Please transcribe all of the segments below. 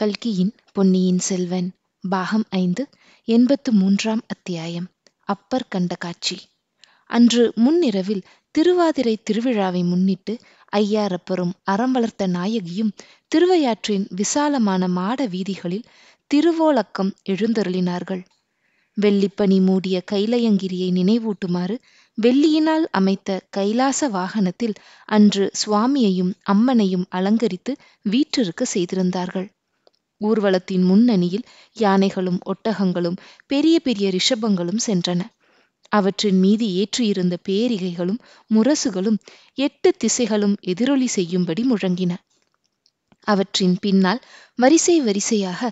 கல்கியின் பொன்னியின் செல்வன் பாகம் ஐந்து எண்பத்து மூன்றாம் அத்தியாயம் அப்பர் கண்ட காட்சி அன்று முன்னிரவில் திருவாதிரை திருவிழாவை முன்னிட்டு ஐயாரப்பரும் அறம் வளர்த்த நாயகியும் திருவையாற்றின் விசாலமான மாட வீதிகளில் திருவோலக்கம் எழுந்தருளினார்கள் வெள்ளிப்பனி மூடிய கைலயங்கிரியை நினைவூட்டுமாறு வெள்ளியினால் அமைத்த கைலாச வாகனத்தில் அன்று சுவாமியையும் அம்மனையும் அலங்கரித்து வீற்றிருக்க செய்திருந்தார்கள் ஊர்வலத்தின் முன்னணியில் யானைகளும் ஒட்டகங்களும் பெரிய பெரிய ரிஷபங்களும் சென்றன அவற்றின் மீது ஏற்றியிருந்த பேரிகைகளும் முரசுகளும் எட்டு திசைகளும் எதிரொலி செய்யும்படி முழங்கின அவற்றின் பின்னால் வரிசை வரிசையாக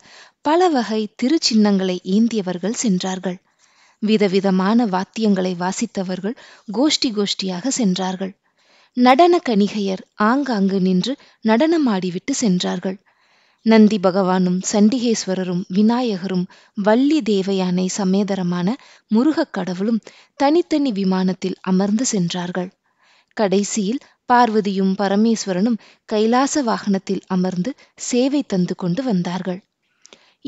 பல வகை திருச்சின்னங்களை ஏந்தியவர்கள் சென்றார்கள் விதவிதமான வாத்தியங்களை வாசித்தவர்கள் கோஷ்டி கோஷ்டியாக சென்றார்கள் நடன கணிகையர் ஆங்காங்கு நின்று நடனமாடிவிட்டு சென்றார்கள் நந்தி பகவானும் சண்டிகேஸ்வரரும் விநாயகரும் வள்ளி தேவையானை சமேதரமான முருகக் கடவுளும் தனித்தனி விமானத்தில் அமர்ந்து சென்றார்கள் கடைசியில் பார்வதியும் பரமேஸ்வரனும் கைலாச வாகனத்தில் அமர்ந்து சேவை தந்து கொண்டு வந்தார்கள்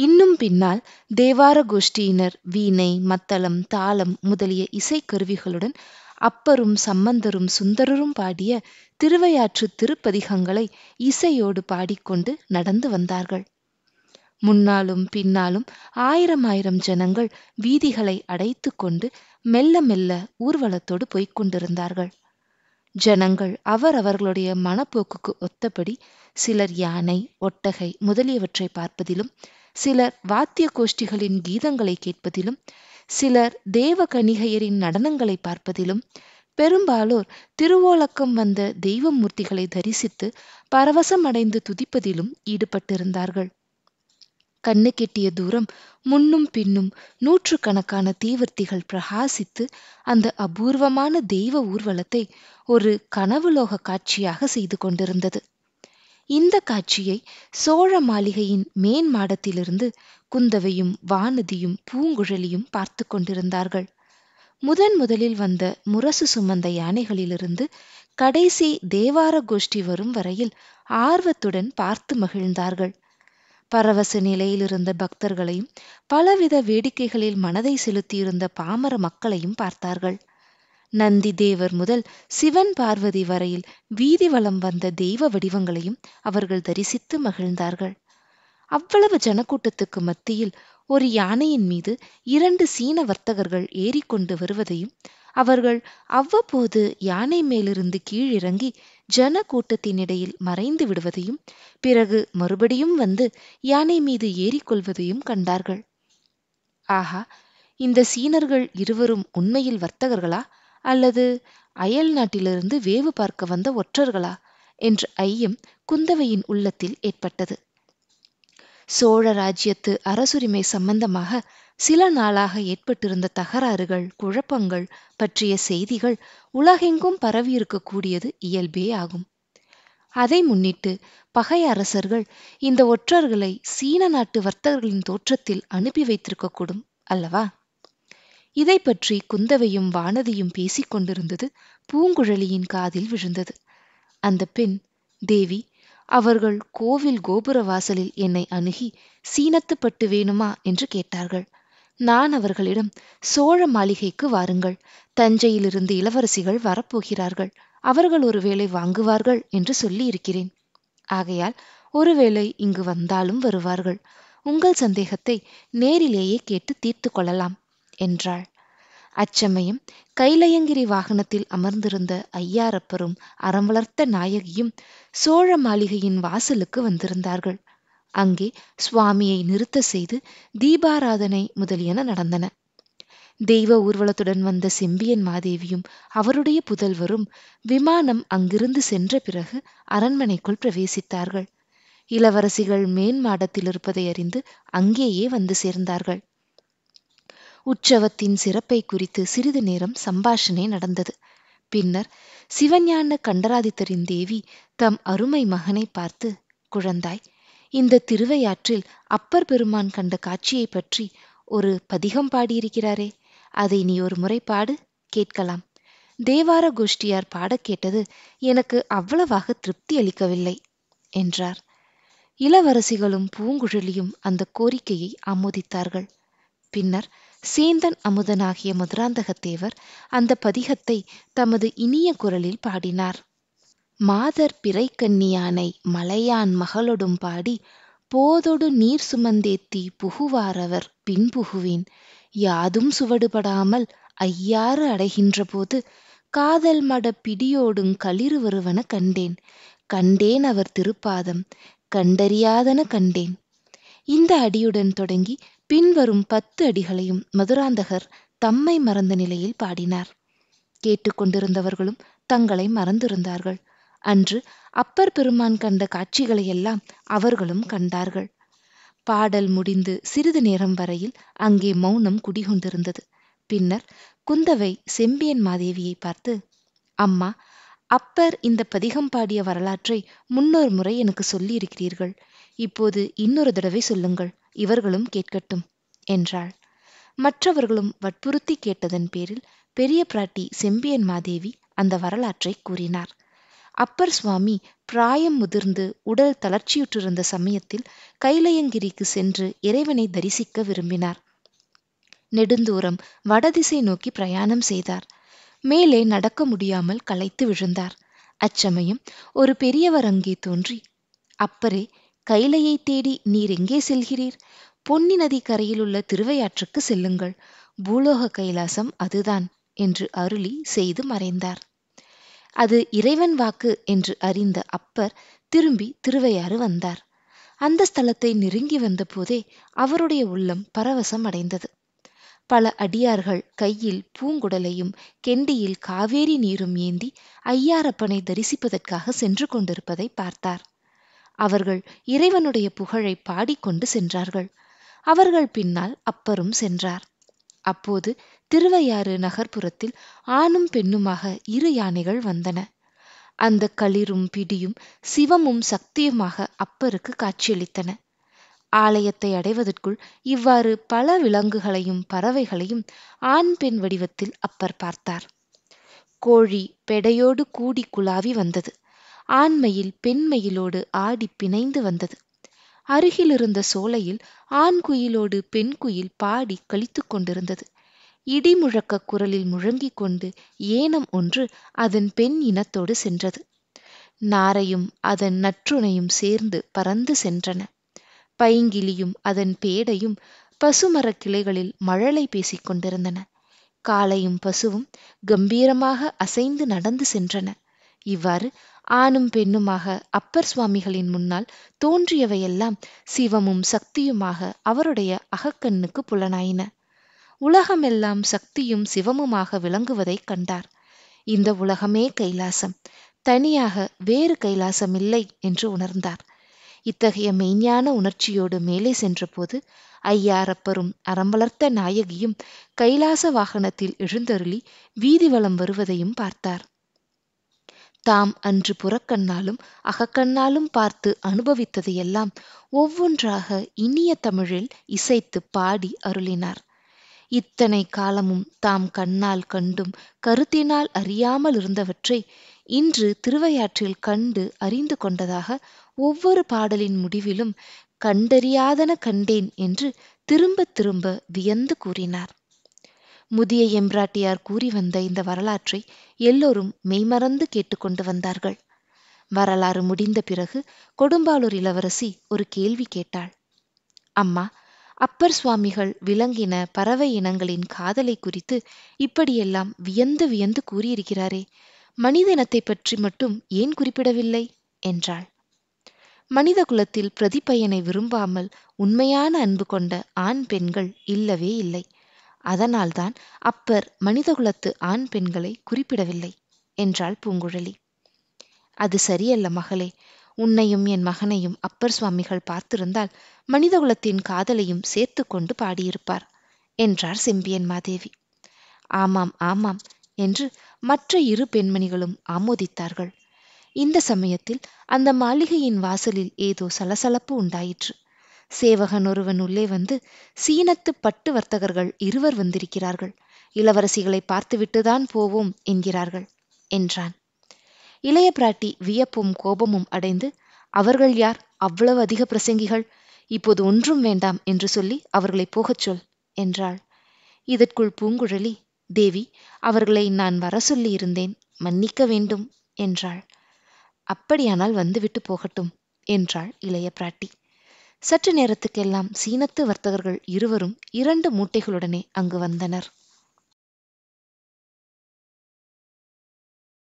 இன்னும் பின்னால் தேவார கோஷ்டியினர் வீணை மத்தளம் தாளம் முதலிய இசைக்கருவிகளுடன் அப்பரும் சம்பந்தரும் சுந்தரரும் பாடிய திருவையாற்று திருப்பதிகங்களை இசையோடு பாடிக்கொண்டு நடந்து வந்தார்கள் முன்னாலும் பின்னாலும் ஆயிரம் ஆயிரம் ஜனங்கள் வீதிகளை அடைத்து கொண்டு மெல்ல மெல்ல ஊர்வலத்தோடு போய்க் கொண்டிருந்தார்கள் ஜனங்கள் அவரவர்களுடைய மனப்போக்குக்கு ஒத்தபடி சிலர் யானை ஒட்டகை முதலியவற்றை பார்ப்பதிலும் சிலர் வாத்திய கோஷ்டிகளின் கீதங்களை கேட்பதிலும் சிலர் தேவ கணிகையரின் நடனங்களை பார்ப்பதிலும் பெரும்பாலோர் திருவோலக்கம் வந்த தெய்வமூர்த்திகளை தரிசித்து பரவசமடைந்து துதிப்பதிலும் ஈடுபட்டிருந்தார்கள் கண்ணு கெட்டிய தூரம் முன்னும் பின்னும் நூற்றுக்கணக்கான தீவர்த்திகள் பிரகாசித்து அந்த அபூர்வமான தெய்வ ஊர்வலத்தை ஒரு கனவுலோக காட்சியாக செய்து கொண்டிருந்தது இந்த காட்சியை சோழ மாளிகையின் மேன்மாடத்திலிருந்து குந்தவையும் வானதியும் பூங்குழலியும் பார்த்து கொண்டிருந்தார்கள் முதன் முதலில் வந்த முரசு சுமந்த யானைகளிலிருந்து கடைசி தேவார கோஷ்டி வரும் வரையில் ஆர்வத்துடன் பார்த்து மகிழ்ந்தார்கள் பரவச நிலையிலிருந்த பக்தர்களையும் பலவித வேடிக்கைகளில் மனதை செலுத்தியிருந்த பாமர மக்களையும் பார்த்தார்கள் நந்தி தேவர் முதல் சிவன் பார்வதி வரையில் வீதி வலம் வந்த தெய்வ வடிவங்களையும் அவர்கள் தரிசித்து மகிழ்ந்தார்கள் அவ்வளவு ஜனக்கூட்டத்துக்கு மத்தியில் ஒரு யானையின் மீது இரண்டு சீன வர்த்தகர்கள் ஏறிக்கொண்டு வருவதையும் அவர்கள் அவ்வப்போது யானை மேலிருந்து கீழிறங்கி ஜன கூட்டத்தினிடையில் மறைந்து விடுவதையும் பிறகு மறுபடியும் வந்து யானை மீது ஏறிக்கொள்வதையும் கண்டார்கள் ஆஹா இந்த சீனர்கள் இருவரும் உண்மையில் வர்த்தகர்களா அல்லது அயல் நாட்டிலிருந்து வேவு பார்க்க வந்த ஒற்றர்களா என்ற ஐயம் குந்தவையின் உள்ளத்தில் ஏற்பட்டது சோழ ராஜ்யத்து அரசுரிமை சம்பந்தமாக சில நாளாக ஏற்பட்டிருந்த தகராறுகள் குழப்பங்கள் பற்றிய செய்திகள் உலகெங்கும் பரவியிருக்கக்கூடியது இயல்பே ஆகும் அதை முன்னிட்டு பகை அரசர்கள் இந்த ஒற்றர்களை சீன நாட்டு வர்த்தகர்களின் தோற்றத்தில் அனுப்பி வைத்திருக்கக்கூடும் அல்லவா இதை பற்றி குந்தவையும் வானதியும் பேசிக் கொண்டிருந்தது பூங்குழலியின் காதில் விழுந்தது அந்த பெண் தேவி அவர்கள் கோவில் கோபுர வாசலில் என்னை அணுகி சீனத்து பட்டு வேணுமா என்று கேட்டார்கள் நான் அவர்களிடம் சோழ மாளிகைக்கு வாருங்கள் தஞ்சையிலிருந்து இளவரசிகள் வரப்போகிறார்கள் அவர்கள் ஒருவேளை வாங்குவார்கள் என்று சொல்லி இருக்கிறேன் ஆகையால் ஒருவேளை இங்கு வந்தாலும் வருவார்கள் உங்கள் சந்தேகத்தை நேரிலேயே கேட்டு தீர்த்து கொள்ளலாம் என்றாள் அச்சமயம் கைலயங்கிரி வாகனத்தில் அமர்ந்திருந்த ஐயாரப்பரும் அறம் வளர்த்த நாயகியும் சோழ மாளிகையின் வாசலுக்கு வந்திருந்தார்கள் அங்கே சுவாமியை நிறுத்த செய்து தீபாராதனை முதலியன நடந்தன தெய்வ ஊர்வலத்துடன் வந்த செம்பியன் மாதேவியும் அவருடைய புதல்வரும் விமானம் அங்கிருந்து சென்ற பிறகு அரண்மனைக்குள் பிரவேசித்தார்கள் இளவரசிகள் மேன்மாடத்தில் இருப்பதை அறிந்து அங்கேயே வந்து சேர்ந்தார்கள் உற்சவத்தின் சிறப்பை குறித்து சிறிது நேரம் சம்பாஷணை நடந்தது பின்னர் சிவஞான கண்டராதித்தரின் தேவி தம் அருமை மகனை பார்த்து குழந்தாய் இந்த திருவையாற்றில் அப்பர் பெருமான் கண்ட காட்சியை பற்றி ஒரு பதிகம் பாடியிருக்கிறாரே அதை நீ ஒரு முறை பாடு கேட்கலாம் தேவார கோஷ்டியார் பாடக் கேட்டது எனக்கு அவ்வளவாக திருப்தி அளிக்கவில்லை என்றார் இளவரசிகளும் பூங்குழலியும் அந்த கோரிக்கையை ஆமோதித்தார்கள் பின்னர் சேந்தன் அமுதனாகிய மதுராந்தகத்தேவர் அந்த பதிகத்தை தமது இனிய குரலில் பாடினார் மாதர் பிறைக்கண்ணியானை மலையான் மகளொடும் பாடி போதொடு நீர் சுமந்தேத்தி புகுவாரவர் பின்புகுவேன் யாதும் சுவடுபடாமல் ஐயாறு அடைகின்ற போது காதல் மட பிடியோடும் களிறு வருவன கண்டேன் கண்டேன் அவர் திருப்பாதம் கண்டறியாதன கண்டேன் இந்த அடியுடன் தொடங்கி பின்வரும் பத்து அடிகளையும் மதுராந்தகர் தம்மை மறந்த நிலையில் பாடினார் கேட்டுக்கொண்டிருந்தவர்களும் தங்களை மறந்திருந்தார்கள் அன்று அப்பர் பெருமான் கண்ட காட்சிகளையெல்லாம் அவர்களும் கண்டார்கள் பாடல் முடிந்து சிறிது நேரம் வரையில் அங்கே மௌனம் குடிகொண்டிருந்தது பின்னர் குந்தவை செம்பியன் மாதேவியை பார்த்து அம்மா அப்பர் இந்த பதிகம் பாடிய வரலாற்றை முன்னொரு முறை எனக்கு சொல்லியிருக்கிறீர்கள் இப்போது இன்னொரு தடவை சொல்லுங்கள் இவர்களும் கேட்கட்டும் என்றாள் மற்றவர்களும் வற்புறுத்தி கேட்டதன் பேரில் பெரிய பிராட்டி செம்பியன் மாதேவி அந்த வரலாற்றை கூறினார் அப்பர் சுவாமி பிராயம் முதிர்ந்து உடல் தளர்ச்சியுற்றிருந்த சமயத்தில் கைலயங்கிரிக்கு சென்று இறைவனை தரிசிக்க விரும்பினார் நெடுந்தூரம் வடதிசை நோக்கி பிரயாணம் செய்தார் மேலே நடக்க முடியாமல் களைத்து விழுந்தார் அச்சமயம் ஒரு பெரியவர் அங்கே தோன்றி அப்பரே கைலையை தேடி நீர் எங்கே செல்கிறீர் பொன்னி நதி கரையிலுள்ள திருவையாற்றுக்கு செல்லுங்கள் பூலோக கைலாசம் அதுதான் என்று அருளி செய்து மறைந்தார் அது இறைவன் வாக்கு என்று அறிந்த அப்பர் திரும்பி திருவையாறு வந்தார் அந்த ஸ்தலத்தை நெருங்கி வந்தபோதே அவருடைய உள்ளம் பரவசம் அடைந்தது பல அடியார்கள் கையில் பூங்குடலையும் கெண்டியில் காவேரி நீரும் ஏந்தி ஐயாரப்பனை தரிசிப்பதற்காக சென்று கொண்டிருப்பதை பார்த்தார் அவர்கள் இறைவனுடைய புகழை பாடிக்கொண்டு சென்றார்கள் அவர்கள் பின்னால் அப்பரும் சென்றார் அப்போது திருவையாறு நகர்ப்புறத்தில் ஆணும் பெண்ணுமாக இரு யானைகள் வந்தன அந்த களிரும் பிடியும் சிவமும் சக்தியுமாக அப்பருக்கு காட்சியளித்தன ஆலயத்தை அடைவதற்குள் இவ்வாறு பல விலங்குகளையும் பறவைகளையும் ஆண் பெண் வடிவத்தில் அப்பர் பார்த்தார் கோழி பெடையோடு கூடி குழாவி வந்தது ஆண்மையில் பெண்மயிலோடு ஆடிப் பிணைந்து வந்தது. அருகிலிருந்த சோலையில் ஆண்குயிலோடு பெண்குயில் பாடிக் கழித்து கொண்டிருந்தது. இடி முழக்கக் குரலில் முழங்கிக் கொண்டு ஏனம் ஒன்று அதன் பெண் இனத்தோடு சென்றது. நாரையும் அதன் நற்றுணையும் சேர்ந்து பறந்து சென்றன. பைங்கிலியும் அதன் பேடையும் பசுமரக் கிளைகளில் மழலை பேசிக் கொண்டிருந்தன. காளையும் பசுவும் கம்பீரமாக அசைந்து நடந்து சென்றன. இவ்வாறு ஆணும் பெண்ணுமாக அப்பர் சுவாமிகளின் முன்னால் தோன்றியவையெல்லாம் சிவமும் சக்தியுமாக அவருடைய அகக்கண்ணுக்கு புலனாயின உலகமெல்லாம் சக்தியும் சிவமுமாக விளங்குவதைக் கண்டார் இந்த உலகமே கைலாசம் தனியாக வேறு கைலாசம் இல்லை என்று உணர்ந்தார் இத்தகைய மெய்ஞான உணர்ச்சியோடு மேலே சென்றபோது ஐயாரப்பரும் அறம்பலர்த்த நாயகியும் கைலாச வாகனத்தில் எழுந்தருளி வீதி வலம் வருவதையும் பார்த்தார் தாம் அன்று புறக்கண்ணாலும் அகக்கண்ணாலும் பார்த்து அனுபவித்ததையெல்லாம் ஒவ்வொன்றாக இனிய தமிழில் இசைத்து பாடி அருளினார் இத்தனை காலமும் தாம் கண்ணால் கண்டும் கருத்தினால் அறியாமல் இருந்தவற்றை இன்று திருவையாற்றில் கண்டு அறிந்து கொண்டதாக ஒவ்வொரு பாடலின் முடிவிலும் கண்டறியாதன கண்டேன் என்று திரும்ப திரும்ப வியந்து கூறினார் முதிய எம்பிராட்டியார் கூறி வந்த இந்த வரலாற்றை எல்லோரும் மெய்மறந்து கேட்டுக்கொண்டு வந்தார்கள் வரலாறு முடிந்த பிறகு கொடும்பாளூர் இளவரசி ஒரு கேள்வி கேட்டாள் அம்மா அப்பர் சுவாமிகள் விலங்கின பறவை இனங்களின் காதலை குறித்து இப்படியெல்லாம் வியந்து வியந்து கூறியிருக்கிறாரே மனித இனத்தை பற்றி மட்டும் ஏன் குறிப்பிடவில்லை என்றாள் மனித குலத்தில் பிரதிப்பயனை விரும்பாமல் உண்மையான அன்பு கொண்ட ஆண் பெண்கள் இல்லவே இல்லை அதனால்தான் அப்பர் மனிதகுலத்து ஆண் பெண்களை குறிப்பிடவில்லை என்றாள் பூங்குழலி அது சரியல்ல மகளே உன்னையும் என் மகனையும் அப்பர் சுவாமிகள் பார்த்திருந்தால் மனிதகுலத்தின் காதலையும் சேர்த்து கொண்டு பாடியிருப்பார் என்றார் செம்பியன் மாதேவி ஆமாம் ஆமாம் என்று மற்ற இரு பெண்மணிகளும் ஆமோதித்தார்கள் இந்த சமயத்தில் அந்த மாளிகையின் வாசலில் ஏதோ சலசலப்பு உண்டாயிற்று சேவகன் ஒருவன் உள்ளே வந்து சீனத்து பட்டு வர்த்தகர்கள் இருவர் வந்திருக்கிறார்கள் இளவரசிகளை பார்த்துவிட்டுதான் போவோம் என்கிறார்கள் என்றான் இளைய பிராட்டி வியப்பும் கோபமும் அடைந்து அவர்கள் யார் அவ்வளவு அதிக பிரசங்கிகள் இப்போது ஒன்றும் வேண்டாம் என்று சொல்லி அவர்களை போகச் சொல் என்றாள் இதற்குள் பூங்குழலி தேவி அவர்களை நான் வர சொல்லி இருந்தேன் மன்னிக்க வேண்டும் என்றாள் அப்படியானால் வந்துவிட்டு போகட்டும் என்றாள் இளைய பிராட்டி சற்று நேரத்துக்கெல்லாம் சீனத்து வர்த்தகர்கள் இருவரும் இரண்டு மூட்டைகளுடனே அங்கு வந்தனர்